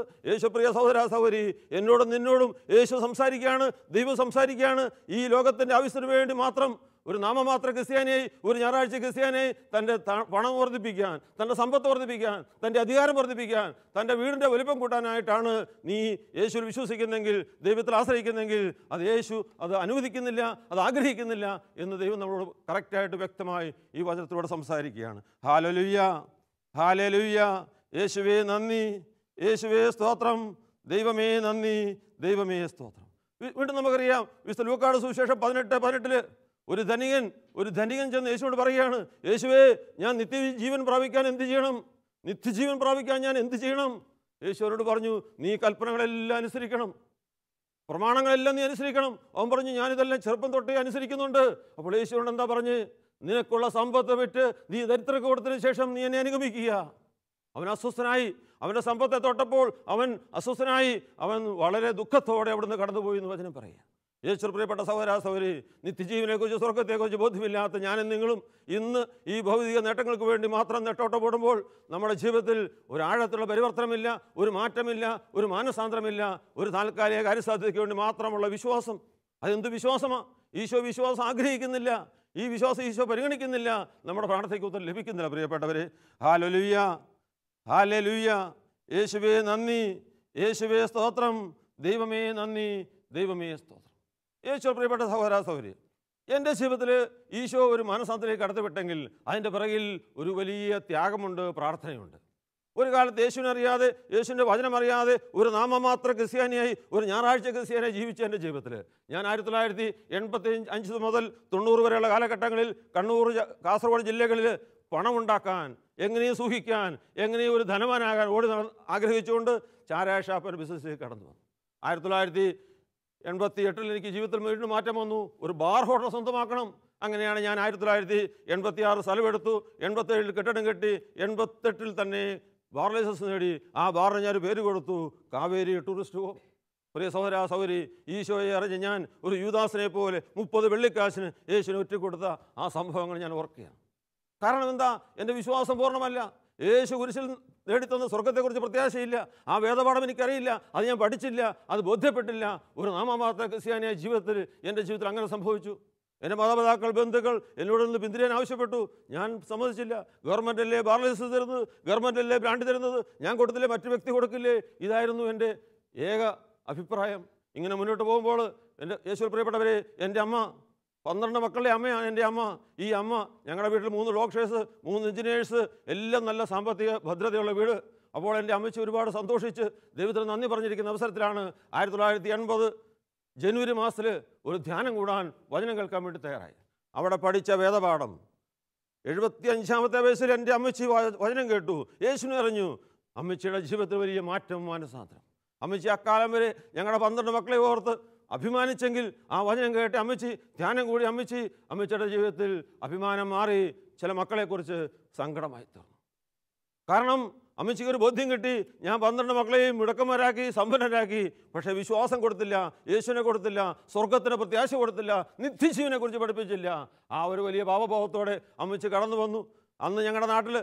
പ്രിയ സഹോദര സഹോദരി എന്നോടും നിന്നോടും യേശു സംസാരിക്കുകയാണ് ദൈവം സംസാരിക്കുകയാണ് ഈ ലോകത്തിൻ്റെ ആവശ്യത്തിന് വേണ്ടി മാത്രം ഒരു നാമമാത്ര ക്രിസ്ത്യാനിയായി ഒരു ഞായറാഴ്ച ക്രിസ്ത്യാനിയായി തൻ്റെ പണം വർദ്ധിപ്പിക്കാൻ തൻ്റെ സമ്പത്ത് വർദ്ധിപ്പിക്കാൻ തൻ്റെ അധികാരം വർദ്ധിപ്പിക്കാൻ തൻ്റെ വീടിൻ്റെ വലിപ്പം കൂട്ടാനായിട്ടാണ് നീ യേശു വിശ്വസിക്കുന്നെങ്കിൽ ദൈവത്തിൽ ആശ്രയിക്കുന്നെങ്കിൽ അത് യേശു അത് അനുവദിക്കുന്നില്ല അത് ആഗ്രഹിക്കുന്നില്ല എന്ന് ദൈവം നമ്മളോട് കറക്റ്റായിട്ട് വ്യക്തമായി ഈ വചനത്തിലൂടെ സംസാരിക്കുകയാണ് ഹാലലുയ്യ ഹാലലുയ്യ യേശുവേ നന്ദി യേശുവേ സ്തോത്രം ദൈവമേ നന്ദി ദൈവമേ സ്തോത്രം വീണ്ടും നമുക്കറിയാം വിശുദ്ധ ലൂക്കാട് സുവിശേഷം പതിനെട്ട് പതിനെട്ടിൽ ഒരു ധനികൻ ഒരു ധനികൻ ചെന്ന് യേശുവോട് പറയുകയാണ് യേശുവേ ഞാൻ നിത്യജീവൻ പ്രാപിക്കാൻ എന്ത് ചെയ്യണം നിത്യജീവൻ പ്രാപിക്കാൻ ഞാൻ എന്ത് ചെയ്യണം യേശു അവരോട് പറഞ്ഞു നീ കൽപ്പനകളെല്ലാം അനുസരിക്കണം പ്രമാണങ്ങളെല്ലാം നീ അനുസരിക്കണം അവൻ പറഞ്ഞു ഞാനിതെല്ലാം ചെറുപ്പം തൊട്ടേ അനുസരിക്കുന്നുണ്ട് അപ്പോൾ യേശുവിനോട് എന്താ പറഞ്ഞ് നിനക്കുള്ള സമ്പത്ത് വിറ്റ് നീ ദരിദ്ര കൂടത്തിന് ശേഷം നീ എന്നെ അനുഗമിക്കുക അവൻ അസ്വസ്ഥനായി അവൻ്റെ സമ്പത്തെ തൊട്ടപ്പോൾ അവൻ അസ്വസ്ഥനായി അവൻ വളരെ ദുഃഖത്തോടെ അവിടുന്ന് കടന്നുപോയി എന്ന് വചനം പറയാം യേശു പ്രിയപ്പെട്ട സഹോദരാ സൗരി നിത്യജീവനെക്കുറിച്ച് സ്വർഗത്തെക്കുറിച്ച് ബോധ്യമില്ലാത്ത ഞാനും നിങ്ങളും ഇന്ന് ഈ ഭൗതിക നേട്ടങ്ങൾക്ക് വേണ്ടി മാത്രം നെട്ടോട്ട പോടുമ്പോൾ നമ്മുടെ ജീവിതത്തിൽ ഒരു പരിവർത്തനമില്ല ഒരു മാറ്റമില്ല ഒരു മാനസാന്തരമില്ല ഒരു താൽക്കാലിക കാര്യസാധ്യതയ്ക്ക് വേണ്ടി മാത്രമുള്ള വിശ്വാസം അതെന്ത് വിശ്വാസമാണ് ഈശോ വിശ്വാസം ആഗ്രഹിക്കുന്നില്ല ഈ വിശ്വാസം ഈശോ പരിഗണിക്കുന്നില്ല നമ്മുടെ പ്രാണത്തേക്ക് ഉത്തരം ലഭിക്കുന്നില്ല പ്രിയപ്പെട്ടവരെ ഹാലോ ലുയ്യ ഹാലെ ലുയ്യ യേശുവേ നന്ദി യേശുവേ സ്തോത്രം ദൈവമേ നന്ദി ദൈവമേ സ്തോത്രം യേശോ പ്രിയപ്പെട്ട സഹോദര സഹോദരി എൻ്റെ ജീവിതത്തിൽ ഈശോ ഒരു മാനസാന്തരേക്ക് കടത്തിവിട്ടെങ്കിൽ അതിൻ്റെ പിറകിൽ ഒരു വലിയ ത്യാഗമുണ്ട് പ്രാർത്ഥനയുണ്ട് ഒരു കാലത്ത് യേശുവിനെ അറിയാതെ യേശുവിൻ്റെ വചനം അറിയാതെ ഒരു നാമമാത്ര ക്രിസ്ത്യാനിയായി ഒരു ഞായറാഴ്ച ക്രിസ്ത്യാനിയായി ജീവിച്ച എൻ്റെ ജീവിതത്തിൽ ഞാൻ ആയിരത്തി തൊള്ളായിരത്തി എൺപത്തി അഞ്ച് മുതൽ തൊണ്ണൂറ് വരെയുള്ള കാലഘട്ടങ്ങളിൽ കണ്ണൂർ കാസർഗോഡ് ജില്ലകളിൽ പണമുണ്ടാക്കാൻ എങ്ങനെയും സൂഹിക്കാൻ എങ്ങനെയും ഒരു ധനവാനാകാൻ ഓടി ആഗ്രഹിച്ചുകൊണ്ട് ചാരായ ഷാപ്പൻ ബിസിനസ്സിലേക്ക് കടന്നു ആയിരത്തി തൊള്ളായിരത്തി എൺപത്തി എട്ടിൽ എനിക്ക് ജീവിതത്തിൽ വീണ്ടും മാറ്റം വന്നു ഒരു ബാർ ഹോട്ടൽ സ്വന്തമാക്കണം അങ്ങനെയാണ് ഞാൻ ആയിരത്തി തൊള്ളായിരത്തി എൺപത്തി ആറ് സ്ഥലമെടുത്തു എൺപത്തേഴിൽ കെട്ടിടം കെട്ടി എൺപത്തെട്ടിൽ തന്നെ ബാർ ലൈസൻസ് നേടി ആ ബാറിന് ഞാൻ പേര് കൊടുത്തു കാവേരി ടൂറിസ്റ്റ് ഹോം പ്രിയ സഹോദരാ സൗരി ഈശോയെ അറിഞ്ഞ് ഞാൻ ഒരു യുവദാസിനെ പോലെ മുപ്പത് വെള്ളിക്കാശിന് യേശുവിനെ ഒറ്റ കൊടുത്ത ആ സംഭവങ്ങൾ ഞാൻ ഓർക്കുകയാണ് കാരണം എന്താ എൻ്റെ വിശ്വാസം പൂർണ്ണമല്ല യേശു കുരിശിൽ നേടിത്തന്ന സ്വർഗത്തെക്കുറിച്ച് പ്രത്യാശയില്ല ആ വേദപാഠം എനിക്കറിയില്ല അത് ഞാൻ പഠിച്ചില്ല അത് ബോധ്യപ്പെട്ടില്ല ഒരു നാമമാത്ര ക്രിസ്ത്യാനിയായ ജീവിതത്തിൽ എൻ്റെ ജീവിതത്തിൽ അങ്ങനെ സംഭവിച്ചു എൻ്റെ മാതാപിതാക്കൾ ബന്ധുക്കൾ എന്നോട് നിന്ന് പിന്തിരിയാൻ ആവശ്യപ്പെട്ടു ഞാൻ സമ്മതിച്ചില്ല ഗവൺമെൻറ്റല്ലേ ബാർലൈസൻസ് തരുന്നത് ഗവൺമെൻറ്റല്ലേ ബ്രാൻഡ് തരുന്നത് ഞാൻ കൊടുത്തില്ലേ മറ്റു വ്യക്തി കൊടുക്കില്ലേ ഇതായിരുന്നു എൻ്റെ ഏക അഭിപ്രായം ഇങ്ങനെ മുന്നോട്ട് പോകുമ്പോൾ എൻ്റെ യേശു പ്രിയപ്പെട്ടവരെ എൻ്റെ അമ്മ പന്ത്രണ്ട് മക്കളുടെ അമ്മയാണ് എൻ്റെ അമ്മ ഈ അമ്മ ഞങ്ങളുടെ വീട്ടിൽ മൂന്ന് ഡോക്ടേഴ്സ് മൂന്ന് എഞ്ചിനീയേഴ്സ് എല്ലാം നല്ല സാമ്പത്തിക ഭദ്രതയുള്ള വീട് അപ്പോൾ എൻ്റെ അമ്മച്ച് ഒരുപാട് സന്തോഷിച്ച് ദൈവത്തിന് നന്ദി പറഞ്ഞിരിക്കുന്ന അവസരത്തിലാണ് ആയിരത്തി തൊള്ളായിരത്തി എൺപത് ജനുവരി മാസത്തിൽ ഒരു ധ്യാനം കൂടാൻ വചനം കേൾക്കാൻ വേണ്ടി തയ്യാറായി അവിടെ പഠിച്ച വേദപാഠം എഴുപത്തി അഞ്ചാമത്തെ വയസ്സിൽ എൻ്റെ അമ്മച്ചി വചനം കേട്ടു യേശുവിനെ അറിഞ്ഞു അമ്മച്ചിയുടെ ജീവിതത്തിൽ വലിയ മാറ്റം മാനസാന്തരം അമ്മച്ചി അക്കാലം വരെ ഞങ്ങളുടെ പന്ത്രണ്ട് മക്കളെ ഓർത്ത് അഭിമാനിച്ചെങ്കിൽ ആ വചനം കേട്ട് അമ്മച്ചി ധ്യാനം കൂടി അമ്മച്ചി അമ്മച്ചിയുടെ ജീവിതത്തിൽ അഭിമാനം മാറി ചില മക്കളെക്കുറിച്ച് സങ്കടമായി തീർന്നു കാരണം അമ്മച്ചിക്ക് ഒരു ബോധ്യം കിട്ടി ഞാൻ പന്ത്രണ്ട് മക്കളെയും മുടക്കന്മാരാക്കി സമ്പന്നരാക്കി പക്ഷേ വിശ്വാസം കൊടുത്തില്ല യേശുവിനെ കൊടുത്തില്ല സ്വർഗത്തിന് പ്രത്യാശ കൊടുത്തില്ല നിത്യജീവനെ കുറിച്ച് പഠിപ്പിച്ചില്ല ആ ഒരു വലിയ പാപഭാവത്തോടെ അമ്മച്ചി കടന്നു വന്നു അന്ന് ഞങ്ങളുടെ നാട്ടിൽ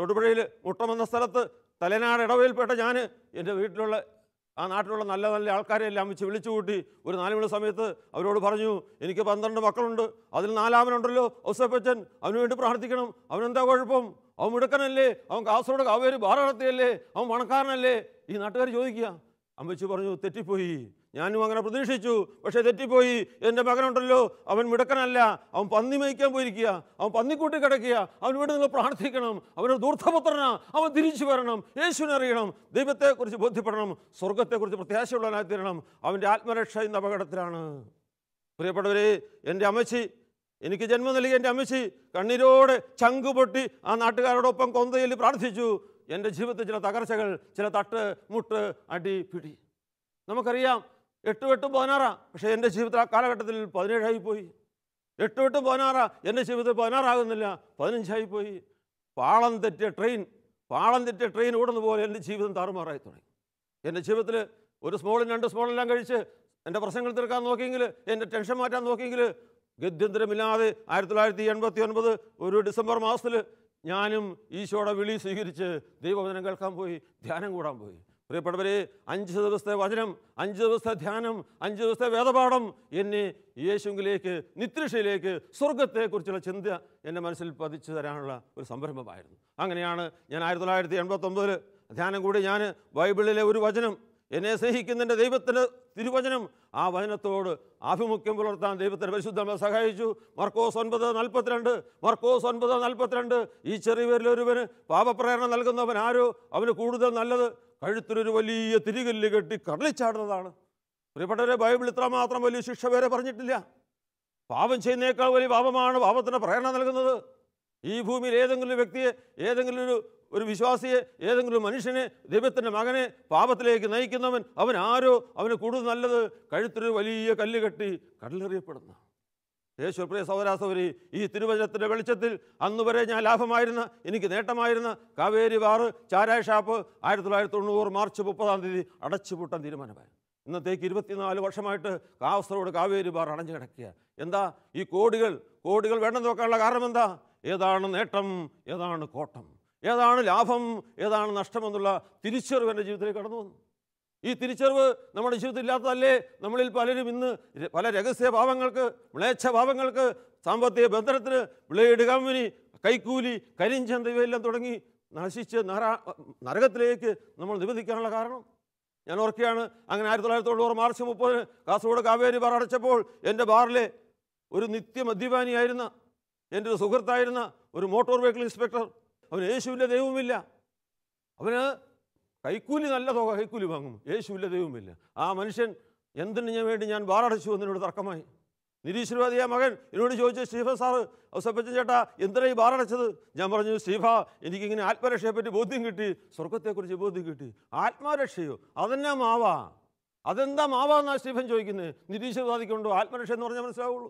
തൊടുപുഴയിൽ മുട്ടമെന്ന സ്ഥലത്ത് തലനാട് ഇടവയിൽപ്പെട്ട ഞാൻ എൻ്റെ വീട്ടിലുള്ള ആ നാട്ടിലുള്ള നല്ല നല്ല ആൾക്കാരെ എല്ലാം വെച്ച് വിളിച്ചു കൂട്ടി ഒരു നാല് മണി സമയത്ത് അവരോട് പറഞ്ഞു എനിക്ക് പന്ത്രണ്ട് മക്കളുണ്ട് അതിൽ നാലാമനുണ്ടല്ലോ ഔസപ്പച്ചൻ അവന് വേണ്ടി പ്രാർത്ഥിക്കണം അവനെന്താ കുഴപ്പം അവൻ മിടുക്കനല്ലേ അവൻ കാസർഗോഡ് കാവേര് ബാറ നടത്തിയല്ലേ അവൻ പണക്കാരനല്ലേ ഈ നാട്ടുകാർ ചോദിക്കുക അമ്മച്ചു പറഞ്ഞു തെറ്റിപ്പോയി ഞാനും അങ്ങനെ പ്രതീക്ഷിച്ചു പക്ഷേ തെറ്റിപ്പോയി എൻ്റെ മകനുണ്ടല്ലോ അവൻ മിടക്കനല്ല അവൻ പന്നി മേയ്ക്കാൻ പോയിരിക്കുക അവൻ പന്നിക്കൂട്ടി കിടക്കുക അവൻ ഇവിടെ നിങ്ങൾ പ്രാർത്ഥിക്കണം അവനൊരു ദൂർത്ഥപുത്രനാ അവൻ തിരിച്ചു വരണം യേശുവിനെ അറിയണം ദൈവത്തെക്കുറിച്ച് ബോധ്യപ്പെടണം സ്വർഗത്തെക്കുറിച്ച് പ്രത്യാശയുള്ളവനായി തീരണം അവൻ്റെ ആത്മരക്ഷ ഇന്ന് അപകടത്തിലാണ് പ്രിയപ്പെട്ടവരെ എൻ്റെ അമ്മച്ചി എനിക്ക് ജന്മം നൽകിയ എൻ്റെ അമ്മച്ചി കണ്ണീരോടെ ചങ്കുപൊട്ടി ആ നാട്ടുകാരോടൊപ്പം കൊന്തയിൽ പ്രാർത്ഥിച്ചു എൻ്റെ ജീവിതത്തിൽ ചില തകർച്ചകൾ ചില തട്ട് മുട്ട് അടി പിടി നമുക്കറിയാം എട്ടും എട്ടും പതിനാറാണ് പക്ഷേ എൻ്റെ ജീവിതത്തിൽ ആ കാലഘട്ടത്തിൽ പതിനേഴായിപ്പോയി എട്ടും എട്ടും പതിനാറാണ് എൻ്റെ ജീവിതത്തിൽ പതിനാറാകുന്നില്ല പതിനഞ്ചായിപ്പോയി പാളം തെറ്റിയ ട്രെയിൻ പാളം തെറ്റിയ ട്രെയിൻ ഓടുന്ന പോലെ എൻ്റെ ജീവിതം താറുമാറായി തുടങ്ങി എൻ്റെ ജീവിതത്തിൽ ഒരു സ്മോളും രണ്ട് സ്മോളെല്ലാം കഴിച്ച് എൻ്റെ പ്രശ്നങ്ങൾ തീർക്കാൻ നോക്കിയെങ്കിൽ എൻ്റെ ടെൻഷൻ മാറ്റാൻ നോക്കിയെങ്കിൽ ഗത്യന്തരമില്ലാതെ ആയിരത്തി തൊള്ളായിരത്തി എൺപത്തി ഒൻപത് ഒരു ഡിസംബർ മാസത്തിൽ ഞാനും ഈശോയുടെ വിളി സ്വീകരിച്ച് ദൈവവചനം കേൾക്കാൻ പോയി ധ്യാനം കൂടാൻ പോയി പ്രിയപ്പെട്ടവരെ അഞ്ച് ദിവസത്തെ വചനം അഞ്ച് ദിവസത്തെ ധ്യാനം അഞ്ച് ദിവസത്തെ വേദപാഠം എന്നെ യേശുങ്കിലേക്ക് നിത്യക്ഷയിലേക്ക് സ്വർഗത്തെക്കുറിച്ചുള്ള ചിന്ത എൻ്റെ മനസ്സിൽ പതിച്ചു തരാനുള്ള ഒരു സംരംഭമായിരുന്നു അങ്ങനെയാണ് ഞാൻ ആയിരത്തി തൊള്ളായിരത്തി എൺപത്തൊമ്പതിൽ ധ്യാനം കൂടി ഞാൻ ബൈബിളിലെ ഒരു വചനം എന്നെ സ്നേഹിക്കുന്നതിൻ്റെ ദൈവത്തിൻ്റെ തിരുവചനം ആ വചനത്തോട് ആഭിമുഖ്യം പുലർത്താൻ ദൈവത്തിന് പരിശുദ്ധ സഹായിച്ചു മർക്കോസ് ഒൻപത് നാൽപ്പത്തിരണ്ട് മർക്കോസ് ഒൻപത് നാൽപ്പത്തിരണ്ട് ഈ ചെറിയവരിലൊരുവന് പാപപ്രേരണ നൽകുന്നവൻ ആരോ അവന് കൂടുതൽ നല്ലത് കഴുത്തിനൊരു വലിയ തിരികല്ല് കെട്ടി കടലിച്ചാടുന്നതാണ് പ്രിയപ്പെട്ടവരെ ബൈബിൾ ഇത്രമാത്രം വലിയ ശിക്ഷ വരെ പറഞ്ഞിട്ടില്ല പാപം ചെയ്യുന്നേക്കാൾ വലിയ പാപമാണ് പാപത്തിന് പ്രേരണ നൽകുന്നത് ഈ ഭൂമിയിൽ ഏതെങ്കിലും വ്യക്തിയെ ഏതെങ്കിലും ഒരു ഒരു വിശ്വാസിയെ ഏതെങ്കിലും മനുഷ്യനെ ദൈവത്തിൻ്റെ മകനെ പാപത്തിലേക്ക് നയിക്കുന്നവൻ അവൻ ആരോ അവന് കൂടുതൽ നല്ലത് കഴുത്തൊരു വലിയ കല്ല് കെട്ടി കടലെറിയപ്പെടുന്ന യേശുപ്രിയ സൗരാസൗരി ഈ തിരുവചനത്തിൻ്റെ വെളിച്ചത്തിൽ അന്ന് വരെ ഞാൻ ലാഭമായിരുന്ന എനിക്ക് നേട്ടമായിരുന്ന കാവേരി വാറ് ചാരായ ഷാപ്പ് ആയിരത്തി തൊള്ളായിരത്തി തൊണ്ണൂറ് മാർച്ച് മുപ്പതാം തീയതി അടച്ചുപൂട്ടാൻ തീരുമാനമായി ഇന്നത്തേക്ക് ഇരുപത്തിനാല് വർഷമായിട്ട് കാസർഗോഡ് കാവേരി ബാർ അടഞ്ഞു കിടക്കുക എന്താ ഈ കോടികൾ കോടികൾ വേണ്ടെന്ന് നോക്കാനുള്ള കാരണം എന്താ ഏതാണ് നേട്ടം ഏതാണ് കോട്ടം ഏതാണ് ലാഭം ഏതാണ് നഷ്ടമെന്നുള്ള തിരിച്ചറിവ് എൻ്റെ ജീവിതത്തിലേക്ക് കടന്നു വന്നു ഈ തിരിച്ചറിവ് നമ്മുടെ ജീവിതത്തിൽ ഇല്ലാത്തതല്ലേ നമ്മളിൽ പലരും ഇന്ന് പല രഹസ്യ ഭാവങ്ങൾക്ക് വിളേച്ഛ ഭാവങ്ങൾക്ക് സാമ്പത്തിക ബന്ധനത്തിന് വിളയിട് കമ്പനി കൈക്കൂലി കരിഞ്ചന്ത ഇവയെല്ലാം തുടങ്ങി നശിച്ച് നര നരകത്തിലേക്ക് നമ്മൾ നിവധിക്കാനുള്ള കാരണം ഞാൻ ഓർക്കുകയാണ് അങ്ങനെ ആയിരത്തി തൊള്ളായിരത്തി തൊണ്ണൂറ് മാർച്ച് മുപ്പതിന് കാസർഗോഡ് കാവേരി ബാർ അടച്ചപ്പോൾ എൻ്റെ ബാറിലെ ഒരു നിത്യ മദ്യപാനിയായിരുന്ന എൻ്റെ ഒരു സുഹൃത്തായിരുന്ന ഒരു മോട്ടോർ വെഹിക്കിൾ ഇൻസ്പെക്ടർ അവന് യേശുവിൻ്റെ ദൈവമില്ല അവന് കൈക്കൂലി നല്ല തുക കൈക്കൂലി വാങ്ങും യേശുവിൻ്റെ ദൈവമില്ല ആ മനുഷ്യൻ എന്തിനു വേണ്ടി ഞാൻ വാറടച്ചു എന്നതിനോട് തർക്കമായി നിരീശ്വരവാദിയ മകൻ എന്നോട് ചോദിച്ചു സ്റ്റീഫ സാറ് ഔസപ്പച്ചൻ ചേട്ടാ എന്തിനായി ഈ ബാറടച്ചത് ഞാൻ പറഞ്ഞു സ്റ്റീഫ എനിക്കിങ്ങനെ ആത്മരക്ഷയെപ്പറ്റി ബോധ്യം കിട്ടി സ്വർഗത്തെക്കുറിച്ച് ബോധ്യം കിട്ടി ആത്മരക്ഷയോ അതെന്നാ മാവാ അതെന്താ മാവാന്നാ സ്റ്റീഫൻ ചോദിക്കുന്നത് നിരീശ്വരവാദിക്കുണ്ടോ ആത്മരക്ഷ എന്ന് പറഞ്ഞാൽ മനസ്സിലാവുള്ളൂ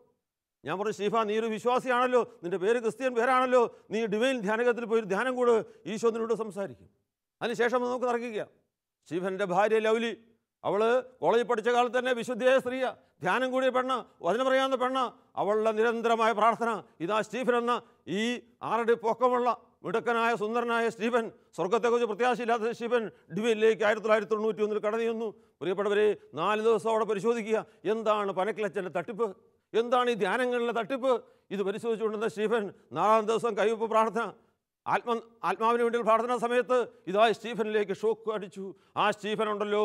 ഞാൻ പറഞ്ഞു സ്റ്റീഫ നീ ഒരു വിശ്വാസിയാണല്ലോ നിന്റെ പേര് ക്രിസ്ത്യൻ പേരാണല്ലോ നീ ഡിവൈൻ ധ്യാനകത്തിൽ പോയി ഒരു ധ്യാനം കൂടെ ഈശോ നിന്നോട് സംസാരിക്കും അതിനുശേഷം നമുക്ക് തർക്കിക്കാം സ്റ്റീഫൻ്റെ ഭാര്യ ലൗലി അവൾ കോളേജിൽ പഠിച്ച കാലത്ത് തന്നെ വിശുദ്ധിയായ സ്ത്രീയ ധ്യാനം കൂടിയ പെണ്ണ വചനം പറയാവുന്ന പെണ്ണ അവളുടെ നിരന്തരമായ പ്രാർത്ഥന ഇതാ സ്റ്റീഫൻ എന്ന ഈ ആറടി പൊക്കമുള്ള മിടുക്കനായ സുന്ദരനായ സ്റ്റീഫൻ സ്വർഗത്തെക്കുറിച്ച് പ്രത്യാശയില്ലാത്ത സ്റ്റീഫൻ ഡിവിയിലേക്ക് ആയിരത്തി തൊള്ളായിരത്തി തൊണ്ണൂറ്റി ഒന്നിൽ കടന്നു പ്രിയപ്പെട്ടവരെ നാല് ദിവസം അവിടെ പരിശോധിക്കുക എന്താണ് പനക്കിലച്ചൻ്റെ തട്ടിപ്പ് എന്താണ് ഈ ധ്യാനങ്ങളിലെ തട്ടിപ്പ് ഇത് പരിശോധിച്ചുകൊണ്ടിരുന്ന സ്റ്റീഫൻ നാലാം ദിവസം കൈവപ്പ് പ്രാർത്ഥന ആത്മ ആത്മാവിന് വേണ്ടി പ്രാർത്ഥന സമയത്ത് ഇതാ സ്റ്റീഫനിലേക്ക് ഷോക്ക് അടിച്ചു ആ സ്റ്റീഫൻ ഉണ്ടല്ലോ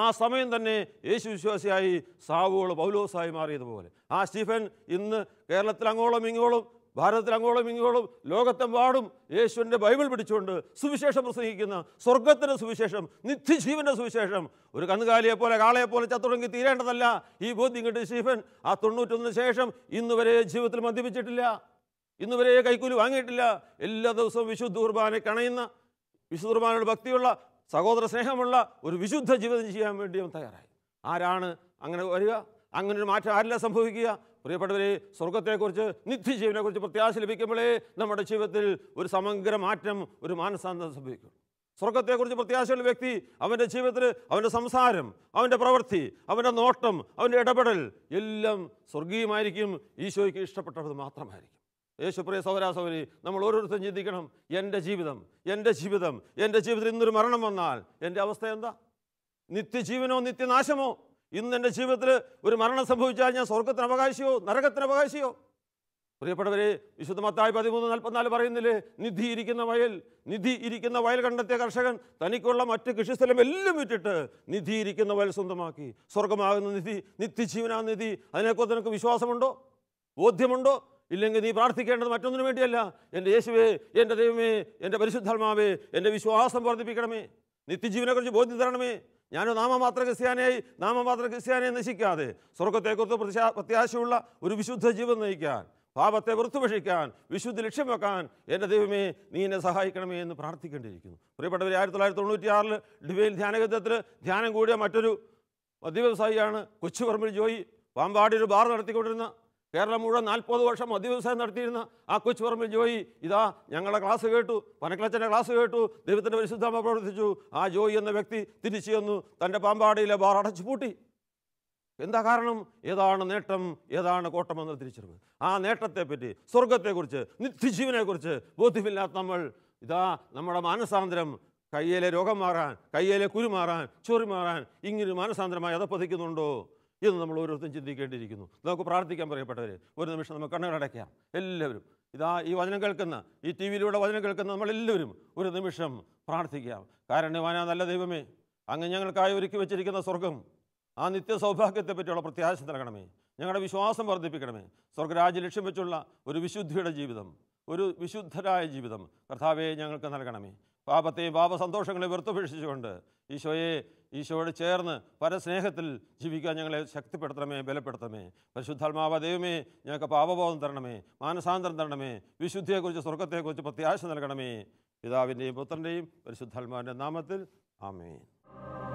ആ സമയം തന്നെ യേശു വിശ്വാസിയായി സാവുകൾ പൗലോസായി മാറിയതുപോലെ ആ സ്റ്റീഫൻ ഇന്ന് കേരളത്തിൽ അങ്ങോളം ഇങ്ങോളം ഭാരതത്തിൽ അങ്ങോളം ഇങ്ങോളം ലോകത്തെമ്പാടും യേശുവിൻ്റെ ബൈബിൾ പിടിച്ചുകൊണ്ട് സുവിശേഷം പ്രസംഗിക്കുന്ന സ്വർഗത്തിൻ്റെ സുവിശേഷം നിത്യജീവൻ്റെ സുവിശേഷം ഒരു കന്നുകാലിയെ പോലെ കാളയെ പോലെ ചത്തുടങ്ങി തീരേണ്ടതല്ല ഈ ബോധ്യം കിട്ടിയ ശീഫൻ ആ തൊണ്ണൂറ്റൊന്നിന് ശേഷം ഇന്ന് വരെ ജീവിതത്തിൽ മദ്യപിച്ചിട്ടില്ല ഇന്ന് വരെ കൈക്കൂലി വാങ്ങിയിട്ടില്ല എല്ലാ ദിവസവും വിശുദ്ധ കുർബാനെ കണയുന്ന വിശുദ്ധ കുർബാനോട് ഭക്തിയുള്ള സഹോദര സ്നേഹമുള്ള ഒരു വിശുദ്ധ ജീവിതം ചെയ്യാൻ വേണ്ടി അവൻ തയ്യാറായി ആരാണ് അങ്ങനെ വരിക അങ്ങനെ ഒരു മാറ്റം ആരില്ല സംഭവിക്കുക പ്രിയപ്പെട്ടവരെ സ്വർഗത്തെക്കുറിച്ച് നിത്യജീവനെക്കുറിച്ച് പ്രത്യാശ ലഭിക്കുമ്പോഴേ നമ്മുടെ ജീവിതത്തിൽ ഒരു സമഗ്ര മാറ്റം ഒരു മാനസാന്തരം സംഭവിക്കും സ്വർഗത്തെക്കുറിച്ച് പ്രത്യാശയുള്ള വ്യക്തി അവൻ്റെ ജീവിതത്തിൽ അവൻ്റെ സംസാരം അവൻ്റെ പ്രവൃത്തി അവൻ്റെ നോട്ടം അവൻ്റെ ഇടപെടൽ എല്ലാം സ്വർഗീയമായിരിക്കും ഈശോയ്ക്ക് ഇഷ്ടപ്പെട്ടത് മാത്രമായിരിക്കും യേശുപ്രിയ സൗരാ സൗരി നമ്മൾ ഓരോരുത്തരും ചിന്തിക്കണം എൻ്റെ ജീവിതം എൻ്റെ ജീവിതം എൻ്റെ ജീവിതത്തിൽ ഇന്നൊരു മരണം വന്നാൽ എൻ്റെ അവസ്ഥ എന്താ നിത്യജീവനോ നിത്യനാശമോ ഇന്ന് എൻ്റെ ജീവിതത്തിൽ ഒരു മരണം സംഭവിച്ചാൽ ഞാൻ സ്വർഗത്തിന് അവകാശിയോ നരകത്തിന് അവകാശിയോ പ്രിയപ്പെട്ടവരെ വിശുദ്ധമത്തായി പതിമൂന്ന് നാൽപ്പത്തിനാല് പറയുന്നില്ലേ നിധി ഇരിക്കുന്ന വയൽ നിധി ഇരിക്കുന്ന വയൽ കണ്ടെത്തിയ കർഷകൻ തനിക്കുള്ള മറ്റ് കൃഷിസ്ഥലം എല്ലാം വിറ്റിട്ട് നിധി ഇരിക്കുന്ന വയൽ സ്വന്തമാക്കി സ്വർഗമാകുന്ന നിധി നിത്യജീവനാ നിധി അതിനെക്കുറിച്ച് നിനക്ക് വിശ്വാസമുണ്ടോ ബോധ്യമുണ്ടോ ഇല്ലെങ്കിൽ നീ പ്രാർത്ഥിക്കേണ്ടത് മറ്റൊന്നിനു വേണ്ടിയല്ല എൻ്റെ യേശുവേ എൻ്റെ ദൈവമേ എൻ്റെ പരിശുദ്ധാത്മാവേ എൻ്റെ വിശ്വാസം വർദ്ധിപ്പിക്കണമേ നിത്യജീവനെക്കുറിച്ച് ബോധ്യം തരണമേ ഞാൻ നാമമാത്ര ക്രിസ്ത്യാനിയായി നാമമാത്ര ക്രിസ്ത്യാനിയെ നശിക്കാതെ സ്വർഗത്തെക്കുറിച്ച് പ്രത്യാ പ്രത്യാശയുള്ള ഒരു വിശുദ്ധ ജീവൻ നയിക്കാൻ പാപത്തെ വൃത്തുപക്ഷിക്കാൻ വിശുദ്ധി ലക്ഷ്യം വെക്കാൻ എൻ്റെ ദൈവമേ നീ എന്നെ സഹായിക്കണമേ എന്ന് പ്രാർത്ഥിക്കേണ്ടിയിരിക്കുന്നു പ്രിയപ്പെട്ടവർ ആയിരത്തി തൊള്ളായിരത്തി ആറിൽ ഡിവൈൻ ധ്യാനകേന്ദ്രത്തിൽ ധ്യാനം കൂടിയ മറ്റൊരു മദ്യവ്യവസായിയാണ് വ്യവസായിയാണ് കൊച്ചു പറമ്പിൽ ജോയി പാമ്പാടി ഒരു ബാർ നടത്തിക്കൊണ്ടിരുന്ന കേരളം മുഴുവൻ നാൽപ്പത് വർഷം മദ്യവ്യവസായം നടത്തിയിരുന്ന ആ കൊച്ചു പറമ്പിൽ ജോയി ഇതാ ഞങ്ങളുടെ ക്ലാസ് കേട്ടു പനക്കളച്ചൻ്റെ ക്ലാസ് കേട്ടു ദൈവത്തിൻ്റെ പരിശുദ്ധമ പ്രവർത്തിച്ചു ആ ജോയി എന്ന വ്യക്തി തിരിച്ചു ചെന്നു തൻ്റെ പാമ്പാടിയിലെ ബാർ അടച്ചുപൂട്ടി എന്താ കാരണം ഏതാണ് നേട്ടം ഏതാണ് കോട്ടമെന്ന തിരിച്ചറിവ് ആ നേട്ടത്തെപ്പറ്റി സ്വർഗത്തെക്കുറിച്ച് നിത്യജീവനെക്കുറിച്ച് ബോധ്യമില്ലാത്ത നമ്മൾ ഇതാ നമ്മുടെ മാനസാന്തരം കയ്യിലെ രോഗം മാറാൻ കയ്യിലെ കുരു മാറാൻ ചൊറി മാറാൻ ഇങ്ങനെ മാനസാന്തരമായി അതപ്പതിക്കുന്നുണ്ടോ എന്ന് നമ്മൾ ഓരോരുത്തരും ചിന്തിക്കേണ്ടിയിരിക്കുന്നു നമുക്ക് പ്രാർത്ഥിക്കാൻ പറയപ്പെട്ടവർ ഒരു നിമിഷം നമുക്ക് കണ്ണുകളടയ്ക്കാം എല്ലാവരും ഇതാ ഈ വചനം കേൾക്കുന്ന ഈ ടി വിയിലൂടെ വചനം കേൾക്കുന്ന നമ്മളെല്ലാവരും ഒരു നിമിഷം പ്രാർത്ഥിക്കാം കാരണവാനാ നല്ല ദൈവമേ അങ്ങ് ഞങ്ങൾക്കായി ഒരുക്കി വെച്ചിരിക്കുന്ന സ്വർഗം ആ നിത്യ സൗഭാഗ്യത്തെ പറ്റിയുള്ള പ്രത്യാശ നൽകണമേ ഞങ്ങളുടെ വിശ്വാസം വർദ്ധിപ്പിക്കണമേ സ്വർഗരാജ്യ ലക്ഷ്യം വെച്ചുള്ള ഒരു വിശുദ്ധിയുടെ ജീവിതം ഒരു വിശുദ്ധരായ ജീവിതം കർത്താവെ ഞങ്ങൾക്ക് നൽകണമേ പാപത്തെയും സന്തോഷങ്ങളെയും വെറുത്തുപേക്ഷിച്ചുകൊണ്ട് ഈശോയെ ഈശോയോട് ചേർന്ന് പരസ്നേഹത്തിൽ ജീവിക്കാൻ ഞങ്ങളെ ശക്തിപ്പെടുത്തണമേ ബലപ്പെടുത്തണമേ പരിശുദ്ധാത്മാവ ദൈവമേ ഞങ്ങൾക്ക് പാപബോധം തരണമേ മാനസാന്തരം തരണമേ വിശുദ്ധിയെക്കുറിച്ച് സ്വർഗത്തെക്കുറിച്ച് പ്രത്യാശ നൽകണമേ പിതാവിൻ്റെയും പുത്രൻ്റെയും പരിശുദ്ധാത്മാവിൻ്റെ നാമത്തിൽ ആമേൻ